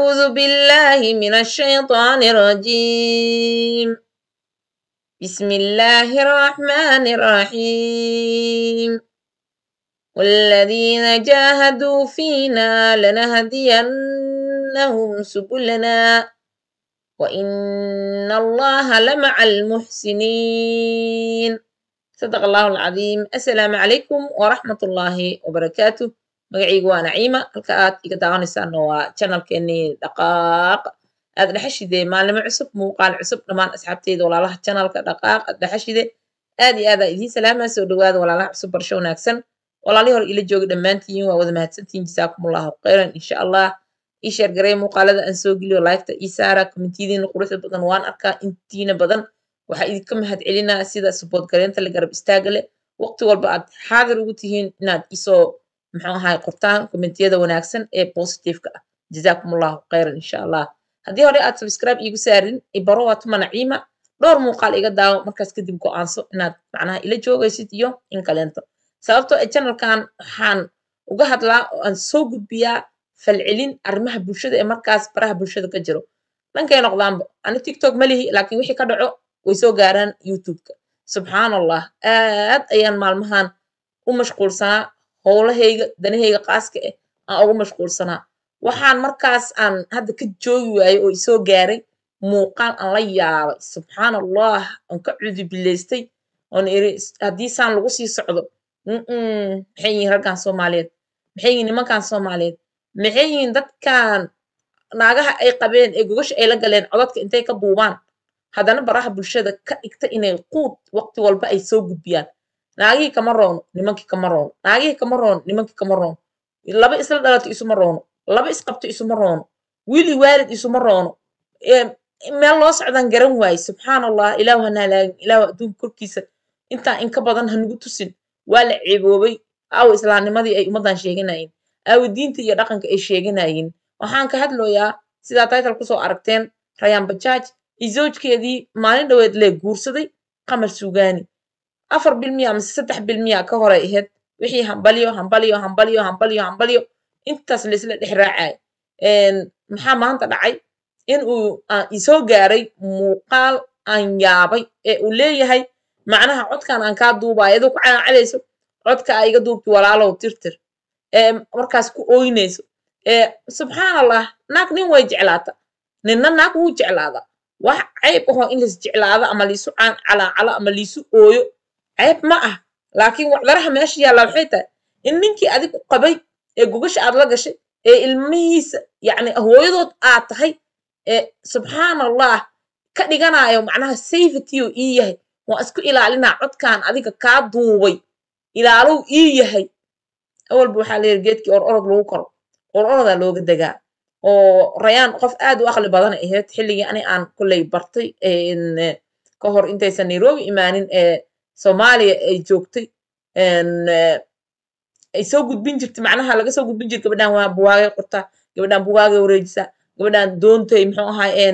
أعوذ بالله من الشيطان الرجيم بسم الله الرحمن الرحيم والذين جاهدوا فينا لنهدينهم سبلنا وإن الله لمع المحسنين صدق الله العظيم السلام عليكم ورحمة الله وبركاته magacaygu waa naciima halka aad iga daawanaysaanna waa janalkeenii dhaqaaqa aad dhexashide maalnimo cusub muuqaal cusub dhammaan asxaabteyda walaalaha janalka dhaqaaq aad dhexashide aad iyo aadaa idiin salaamaa soo dhawaada walaalaha cusub barasho wanaagsan walaalii hore ila jooga dhammaantiin waa wada mahadsantiin jasaakumullahu khayran insha allah ii sheergarey muuqaalada aan soo geliyo laygta ii saara kommentidiina quruxda badan waan arkaa intiina badan waxaa idinka mahad celinaa sida subood gareynta la garab istaaga leh waqti walba aad xaadir ugu tihiin inaad isoo muxuu ahaay qortaan kommentiyada wanaagsan ee positiveka ah jazaakum allahu khayran insha allah haddii hore aad subscribe iigu saarin ibaro waa tuma naciima dhowr muuqaal iga daawo markaas kadib go'aanso inaad macnaha ila joogaysid iyo in kaleento sababtoo ee ah janalkan waxaan uga hadlaa oo aan soo gudbiyaa falcelin arrimaha bulshada ee markaas baraha bulshada ka jiro dhankay noqdaanba ani tiktok ma lihi laakiin wixii ka dhaco way soo gaaraan youtubeka subxaan allah aad ayaan maalmahan u mashquulsanaa howlahayga danahayga qaaska eh aan ugu mashquulsanaa waxaan markaas aan hadda ka joogi waayo oo isoo gaaray muuqaal aan la yaabay subxaan allah aan ka cudubilaystay oon iri haddii saan lagu sii socdo maxay yihiin raggan soomaaliyeed maxay yihiin nimankan soomaaliyeed maxay yihiin dadkan naagaha ay qabeen ee gogasha ay la galeen codadka intay ka duubaan haddana baraha bulshada ka dhigta inay quud waqti walba ay soo gudbiyaan naagihii kama roono nimankii kama roono naagihii kama roono nimankii kama roono laba isla dhalato isuma roono laba isqabto isuma roono wiil waalid isuma roono eh, meel loo socdaan garan waaye subxaan allah ilaahu hanaalaagin ilaahu adduunka korkiisa intaa in ka badan hanugu tusin waa la ceeboobay aawo islaamnimadii ay ummaddan sheeganayeen aawo diinta iyo dhaqanka ay sheeganayeen waxaan ka hadlooyaa sidaa taytal kusoo aragteen rayaan bajaaj iyo maalin dhaweed lee guursaday qamar sugaani afar bilmiya mise saddex bilmiya ka horay ahayd wixii hambalyo hambalyo hambalyo hambalyo hambalyo intaas laisla dhex raacay maxaa maanta dhacay inuu isoo gaaray muuqaal aan yaabay ee uu leeyahay macnaha codkan aan kaa duubay adoo ku canaacanayso codka a iga duubta walaalow tirtir markaas ku ooynayso subxaan allah naag nin way jeclaata ninna naag wuu jeclaada wax cayb ahoo in laisjeclaado ama liisu calaacalo ama liisu ooyo ceeb ma ah laakiin wacdaraha meesha yaallaa waxay tahay in ninkii adig u qabay ee gogasha aad la gashay ee ilmihiisa yacni hooyadood aad tahay ee subxaan allah ka dhiganayo macnaha safety oo ii yahay waan isku ilaalinaa codkan adiga kaa duubay ilaalow ii yahay awalba waxaa la yidhi geedkii or orod lagu koro or orodaa looga degaa oo rayaan qof aad u aqli badana ahayd xilligii ani aan kolley bartay ka hor intaysan nairobi imaanin ee soomaaliya ay joogtay eh, ay soo gudbin jirtay macnaha laga soo gudbin jira gabadhan waa buwaagay qortaa gabadhan buwaagay wareejisaa gabadhan doontay muxuu ahaa ee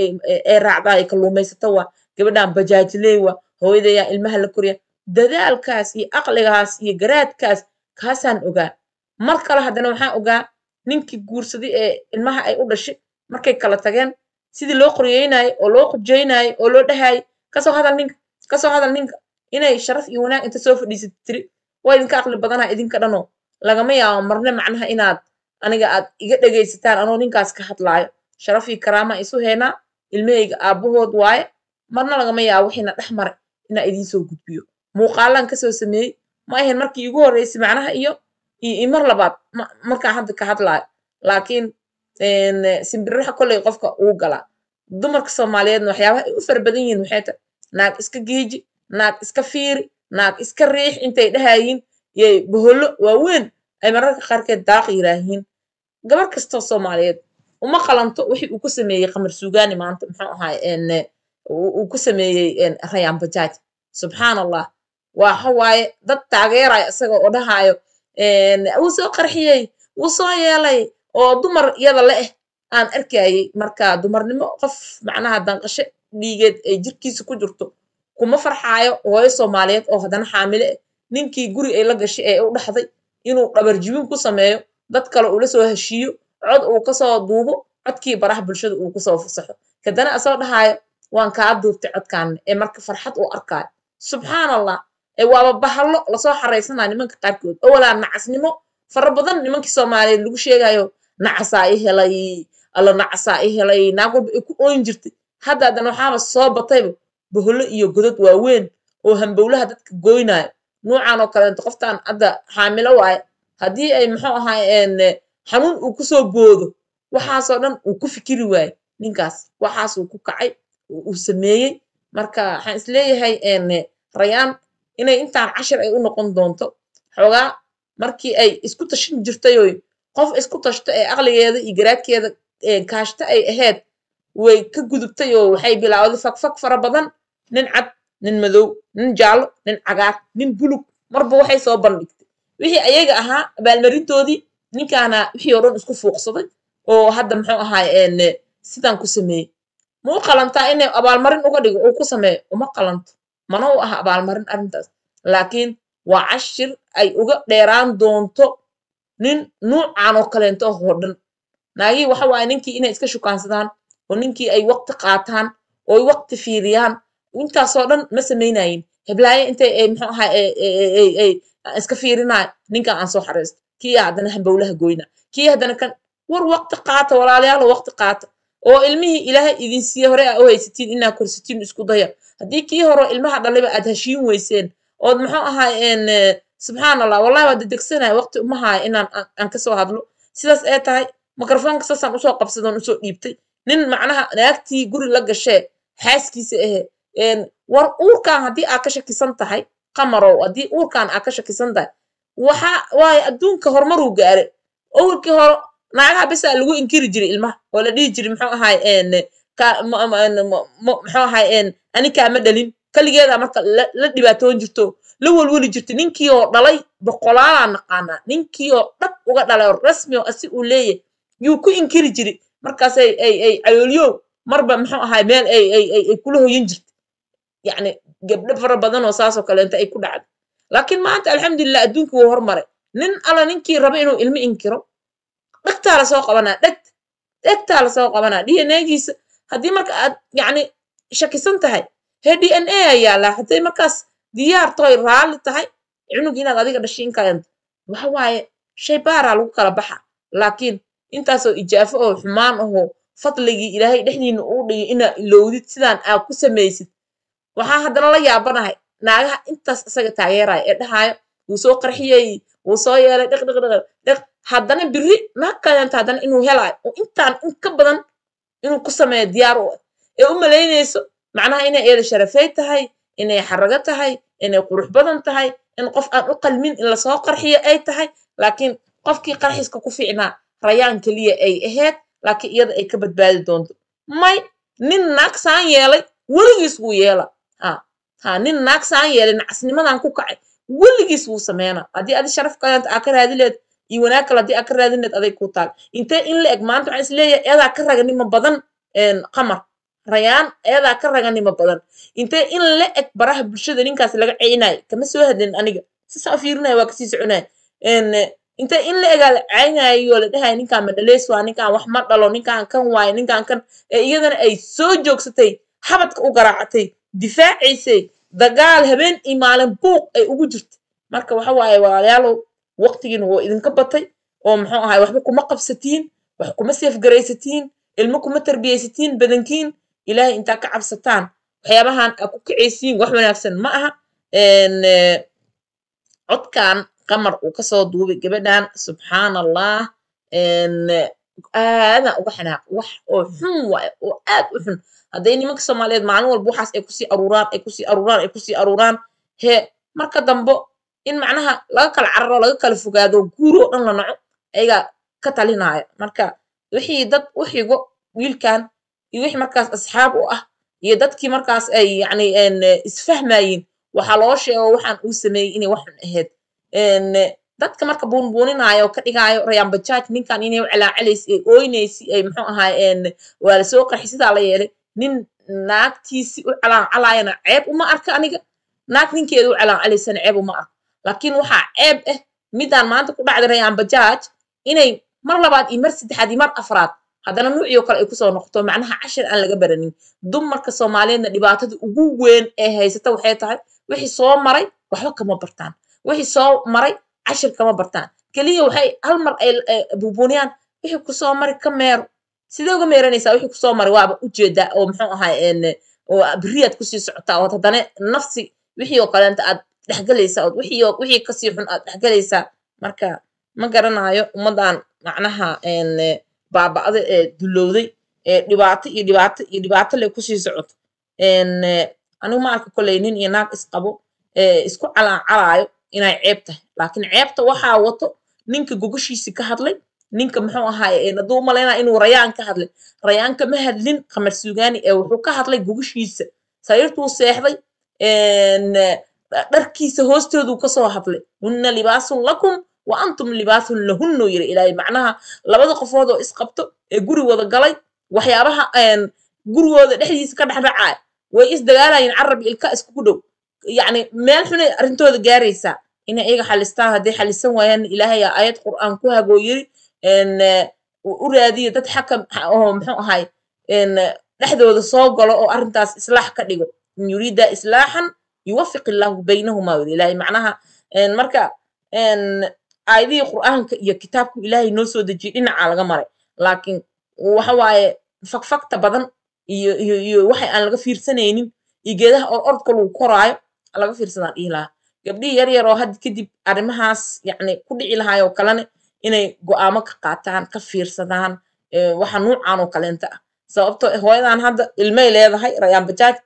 eh, eh, raacda ay kalluumaysato waa gabadhan bajaajiley waa hooyadayaa ilmaha la koriya dadaalkaas iyo aqligaas iyo garaadkaas kaasaan ogaa mar kale haddana waxaan ogaa ninkii guursaday ee ilmaha ay u dhashay markay kala tageen sidii loo qoryeynayo oo loo qujeynayo oo loo dhahaayo kasoo hadal ninka kasoo hadal ninka inay sharaf iyo wanaag inta soo fadhiisad tiri waa idinka aqli badanaa idinka dhano lagama yaabo marne macnaha inaad aniga aad iga dhegaysataan anoo ninkaas ka hadlaayo sharaf iyo karaama isu heynaa ilmahayga aabbahood waaye marna lagama yaabo waxayna dhex mare inaa idiinsoo gudbiyo muuqaalaan kasoo sameeyey ma ahayn markii igu horreysa macnaha iyo mar labaad markaan hadda ka hadlaayo laakiin simbirraha koley qofka uu galaa dumarka soomaaliyeedna waxyaabaha ay u fara yihiin waxay tahay naag iska giiji naag iska fiiri naag iska riix intay dhahayiin yay bohollo waaweyn ay mararka qaarkeed daaq yiraahiin gabar kastoo soomaaliyeed uma qalanto wixii uu ku sameeyey qamar suugaani maanta muxuu ahaay uu ku sameeyey rayaan bajaaj subxaan allah waxa waaye dad taageeraya isaga oo dhahaayo wuu soo qarxiyey wuu soo yeelay oo dumar iyada la eh aan arkayay marka dumarnimo qof macnaha danqashe dhiigeed ay jirkiisa ku jirto kuma farxaayo hooyo soomaaliyeed oo haddana xaamile ah ninkii guri ay la gashay ee u dhaxday inuu dhabarjibin ku sameeyo dad kale ula soo heshiiyo cod uu kasoo duubo codkii baraha bulshada uu kusoo fasaxo kadana asoo dhahaayo waan kaa duubtay codkaanna ee marka farxad uu arkaayo subxaan allah waaba bahallo lasoo xaraysanaa nimanka qaarkood owalaa nacasnimo fara badan nimankii soomaaliyeed lagu sheegayo nacasaa i helay alla nacasaa i helay naag walba ay ku ooyin jirtay hadda haddaadan waxaaba soo batayba boholo iyo godod waaweyn oo hambowlaha dadka goynayo nuucan oo kaleeto qoftan hadda xaamilo waayo haddii ay muxuu ahaayeen eh, xanuun uu kusoo boodo waxaasoo dhan uu ku fikiri waaye ninkaas waxaasuu ku kacay oo uu sameeyey marka waxaan isleeyahay eh, rayaan inay intaan cashir ay u noqon doonto xoogaa markii ay isku tashin jirtay oy qof isku tashto ee aqligeeda iyo garaadkeeda kaashto ay ahayd way ka gudubtay oo waxay bilaawday fagfag fara badan nin cad nin madow nin jaallo nin cagaar nin bulug marba waxay soo bandhigtay wixii ayaga ahaa abaalmarintoodii ninkaana wixii oo dhan isku fuuqsaday oo hadda muxuu ahaay sidan ku sameeyey ma u qalantaa inay abaalmarin uga dhigo uu ku sameeyo uma qalanto mana u aha abaalmarin arrintaas laakiin waa cashir ay uga dheeraan doonto nin nuucan oo kaleento oo dhan naagii waxa waaye ninkii inay iska shukaansadaan oo ninkii ay waqti qaataan oo ay waqti fiiriyaan intaasoo dhan ma samaynayin heblaayo intay eh, mxuu ahaa eh, eh, iska fiirinaay ninkan aan soo xariisto kii haddana hambowlaha goyna kii haddana kan war waqti qaata walaalayaalo waqti qaata oo ilmihii ilaahay idin siiye hore aa u haysatiin inaa korsatiin isku daya haddii kii hore ilmaha dhaliba aad hashiin weyseen ood muxuu ahaa subxaan allah wallahi waa dedegsanahay waqti uma haayo inaan aan kasoo hadlo sidaas ee tahay mikrofoonka saasaan usoo qabsadoon usoo dhiibtay nin macnaha naagtii guri la gashee xaaskiisa ahe war uurkan haddii aad ka shakisan tahay qamarow haddii uurkan aad ka shakisan tahay waxa waayo adduunka horumaruu gaare awalkii hore naagaha bisaa lagu inkiri jiray ilmaha oo la dhihi jiray muxuu ahaay muxuu ahaay anikaa ma dhalin keligeedaa marka la dhibaatoon jirto la welweli jirta ninkii oo dhalay boqolaalaa naqaanaa ninkii oo dhab uga dhalay oo rasmi oo asi uu leeyahay yuu ku inkiri jiray markaas caloolyow marba muxuu ahay meel kula hoyin jirta yani gebdho fara badanoo saasoo kaleenta ay ku dhacda laakiin maanta alxamdulilah adduunkii wuu hormaray nin alla ninkii raba inuu ilmo inkiro dhegtaa lasoo qabanaa dhegt dhegtaa lasoo qabanaa dnagiisa haddii marka aad yani shakisan tahay he d n a ayaalaa hadday markaas diyaar toy raalli tahay cunug inaad adiga dhashiin kaleento waxa waaye shay baaraa lagu kala baxa laakiin intaasoo ijaafo oo xumaan ahoo fadligii ilaahay dhexdiina uu dhigay inaa ilowdid sidaan aa ku samaysid waxaa haddana la yaabanahay naagaha intaas isaga taageeraya ee dhahaayo wuu soo qarxiyey wuu soo yeelay dhqdhqdhq haddana biri naag kalenta haddana inuu helaayo oo intaan in ka badan inuu ku sameeyo diyaar u ah ee u malaynayso macnaha inay eeda sharafey tahay inay xarago tahay inay qurux badan tahay in qof aan u qalmin in lasoo qarxiyo ay tahay laakiin qofkii qarxiska ku fiicnaa rayaan keliya ay ahayd laakiin iyada ay ka badbaadi doonto may nin naag saan yeelay weligiis wuu yeela ah, ha nin naag saan yeelay nacasnimadan ku kacay weligiis wuu sameynaa haddii adi sharafkaanta aa ka raadileed iyo wanaag kale haddii aa ka raadileed aday kuu taal intee in la eg maanta waxaa is eedaa ka raganimo badan qamar rayaan eedaa ka raganimo badan intee in la eg baraha bulshada ninkaas laga ceynayo kama soo hadlin aniga sisaa fiirinaya waa kasii soconaya inta in la egaalcaynayo la dhahay ninkaan madhaleys waa ninkaan wax ma dhalo ninkaan kan waayo ninkaan kan ee iyadana ay soo joogsatay habadka u garaacatay difaacaysay dagaal habeen iyo maalin buuq ay ugu jirtay marka waxa waaye walaalayaalow waqtigiina waa idinka batay oo muxuu ahay waxba kuma qabsatiin wax kuma seefgaraysatiin ilmo kuma tarbiyaysatiin badankiin ilaahay intaa ka cabsataan waxyaabahan aa ku kacaysiin wax wanaagsan ma aha codkan qamar uu kasoo duubay gabadhan subxaan allah aadan uga xanaaq wax oo xun waayo oo aad u xun hadday nimanka soomaaliyeed maalin walba waxaas ay kusii aruuraan ay kusii aruuraan ay kusii aruuraan hee marka dambo in macnaha laga kala cararo laga kala fogaado guuroo dhan la naco ayagaa ka talinaaya marka wixii dad u xigo wiilkan iyo wixii markaas asxaab u ah iyo dadkii markaas ay yacni isfahmayiin waxaa loo sheego waxaan uu sameeyey inay wax xun ahayd Eh, dadka marka buunbuuninaayo oo ka dhigaayo rayaan ninkan inay calaacalaysa ee ooynaysi ay muxuu ahaa waa la soo qarxi sidaa la yeelay nin naagtiisii u calaancalayana ceeb uma arka aniga naag ninkeeda u calaancalaysan ceeb uma arka laakiin waxaa ceeb ah midaan maanta ku dhacday rayaan inay mar labaad iyo mar saddexaad iyo mar afraad haddana nuuciyo kale ay kusoo noqoto macnaha cashir aan laga baranin dumarka soomaaliyeedna dhibaatada ugu weyn ee haysata waxay tahay wixii soo maray waxba kama bartaan wixii soo maray cashir kama bartaan keliya waxay hal mar ay eh, buubuuniyaan wixii kusoo mari ka meero sidee uga meeranaysaa wixii kusoo maray waaba ujeedaa oo muxuu ahay beriyaad kusii socotaa ood haddana nafsi wixii oo kaleenta aad dhexgelaysaa ood wixii kasii xun aad dhexgelaysaa marka ma garanayo ummaddan macnaha eh, baaba'da ee eh, dulowday ee dhibaato iyo dhibaato iyo dhibaato le kusii socoto anigu ma arka koley nin iyo naag isqabo isku calaacalaayo inay ceeb tahay laakiin ceebta waxaa wato ninka gogoshiisi ka hadlay ninka muxuu ahaaye haduu u inuu rayaan ka hadlay rayaanka ma hadlin qamar suugaani ee wuxuu ka hadlay gogoshiisa sariirtuu seexday dharkiisa hoostooduu kasoo hadlay hunna libaasun lakum wa antum libaasun lahunnu yiri ilaahay macnaha labada qofood oo isqabto ee guri wada galay waxyaabaha gurigooda dhexdiisa ka dhexdhacaay way isdagaalayin carab ilka iskugu dhow yani meel xunay arrintooda gaaraysaa inay iyaga xalistaan hadday xalisan waayaan ilaahay a aayad qur'aan ku hagoo yiri u raadiyo dad xakam oo muxuu ahay dhexdooda soo galo oo arrintaas islaax ka dhigo in yuriida islaaxan yuwafiq illaahu baynahumaa yiri ilaahay macnaha marka aayadihii qur'aanka iyo kitaabku ilaahay noo soo dejiyey dhinacaa laga maray laakiin waxa waaye fagfagta badan iyo iyo iyo waxay aan laga fiirsanaynin iyo geedaha oo ordka lagu koraayo laga fiirsadaan iilaha gabdhihii yar yaroo had kadib arrimahaas yacni ku dhici lahaayoo kalene inay go-aamo ka qaataan ka fiirsadaan waxa nuucan oo kaleenta ah sababto ah hooyadan hadda ilmay leedahay rayaan bajaaj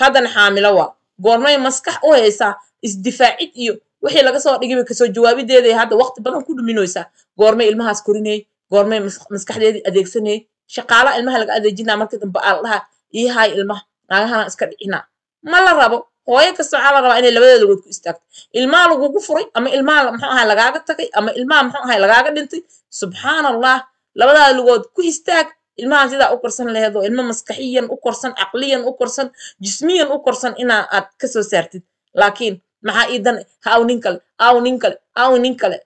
haddana xaamilo waa goormay maskax u haysaa isdifaacid iyo wixii laga soo dhigayba kasoo jawaabideeday hadda waqti badan ku dhuminoysaa goormay ilmahaas korinayey goormay maskaxdeedii adeegsanayey shaqaala ilmaha laga adeejinaa markii dambe aa iihaay ilmaha naagahanaan iska dhicinaa ma la rabo hooyo kasta waxaa la rabaa inay labadeeda good ku istaagto ilmaa lagugu furay ama ilmaa muxuu ahaa lagaaga tagay ama ilmaa muxuu ahaa lagaaga dhintay subxaana allah labadaa lugood ku istaag ilmaha sidaa u korsan laheed oo ilmo maskaxiyan u korsan caqliyan u korsan jismiyan u korsan inaa aad kasoo saartid laakiin maxaa ii dan aw nin kale aw nin kale aw nin kale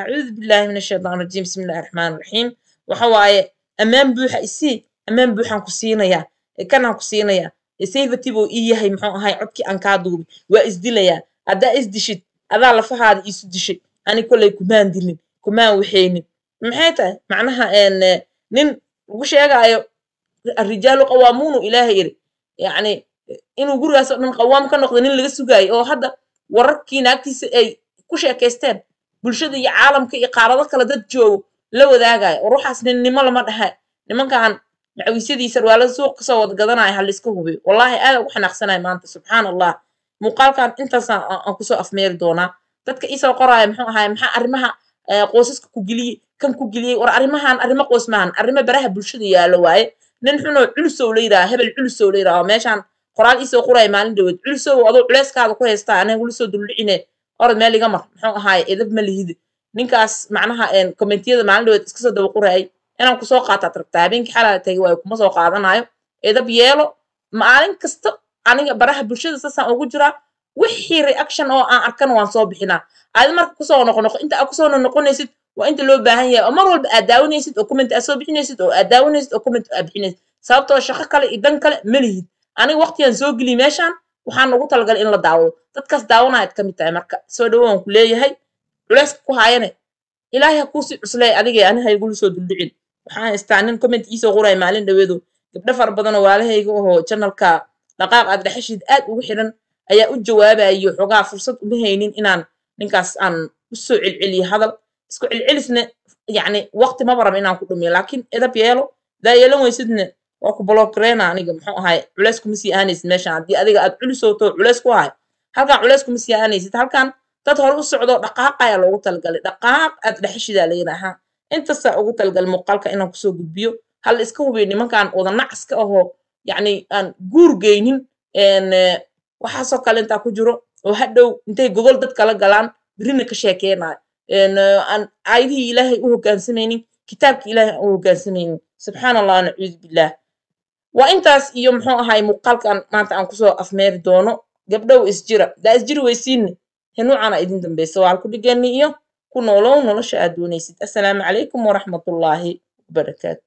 acuudu billaahi min ashaytaan rajiim bismi illahi raxmaan raxiim waxa waaye ammaan buuxa isii ammaan buuxaan ku siinayaa kanaan ku siinayaa saybatib ii yahay mxuu ahay codkii aan kaa duubin waa isdilayaa haddaa isdishid adaa lafahaada isu dishay ani koley kumaan dilin kumaan waxeynin maxay tahay macnaha eh, nin lagu sheegaayo arijaalu qawaamuunu ilaahay yiri yani inuu gurigaaso dhan qawaam ka noqda nin laga sugaayo oo hadda wararkii naagtiisa ay ku sheekaysteen bulshada iyo caalamka iyo qaarado kale dad joogo la wadaagayo ruuxaas ninnimo lama dhahay nimankan macawisyadii sarwaala suuq kasoo wadgadanaya haliska hubiyo wallaahi aaga u xanaaqsanaya maanta subxaan allah muuqaalkan intaasaan aan kusoo afmeeri doonaa dadka iisoo qoraaya muxuu ahaay maxaa arrimaha qoysaska ku geliyey kan ku geliyey war arrimahan arrimo qoys maahan arrimo baraha bulshada yaalo waaye nin xunoo culusow la yidhaha hebel culusow la yidhaha meeshaan qoraal iisoo qoraya maalin dhaweed culusow adoo culeyskaada ku haystaa aniga gulisoo duldhicine orad meel iga mar muxuu ahaay edab ma lihide ninkaas macnaha commentiyada maalin dhaweed iskasoo daba qoraayay inaan kusoo qaataad rabtaa habeenkii xalaa tagi waayo kuma soo qaadanayo edab yeelo maalin kasta aniga baraha bulshada saasaan ugu jiraa wixii reaction oo aan arkana waan soo bixinaa aad marka kusoo noqnoqo inta aad kusoo noqonaysid waa inta loo baahan yahay oo mar walba aad daawanaysid oo comment aad soo bixinaysid oo aad daawanaysid oo comment aad bixinaysid sababtoo ah shaqo kale iyo dan kale ma lihid aniga waqtigan soo geliy meeshaan waxaan ugu talagalay in la daawado dadkaas daawanayaad ka mid tahay marka soo dhawo waan ku leeyahay culayska ku haayane ilaahay ha kuusii cuslay adigee ani haygulu soo duldhicin waxaan haystaa nin comment iisoo soo maalin dhaweedo gabdho fara badanoo waalahayga ahoo janalka dhaqaaq aad dhexeshiid aad ugu xidhan ayaa u jawaabayo xogaa fursad uma haynin inaan ninkaas aan usoo celceliyo hadal isku celcelisna yacni waqti maba raba inaan ku dhumiyo laakiin edab yeelo daa yeelan weysidna waa ku blokreena aniga muxuu ahay culeys kuma sii aanaysid meeshan haddii adiga aad culisooto culeys ku ahay halkan culeys kuma sii aanaysid halkan dad hore u socdo dhaqaaq ayaa loogu talagalay dhaqaaq aad dhexeshidaa layidhaahaa intasaa ugu talgal muuqaalka inaan kusoo gudbiyo hal iska hubiyo nimankaan wadanacs ka ahoo yacni aan guurgeynin eh, waxaasoo kale intaa ku jiro oo hadhow intay gogol dad kala galaan birina ka sheekeynayo eh, aan caydihii ilaahay u hogaansamaynin kitaabkii ilaahay aan u hogaansamaynin subxaan allah nacuudu billaah waa intaas iyo muxuu ahay muuqaalkan maanta aan kusoo afmeeri doono gabdhow isjira daa isjiri weysiinne he idin dambeysa waa halku dhigeenni iyo ku noolow nolosha aad doonaysid assalaamu calaykum waraxmatullaahi wabarakaatu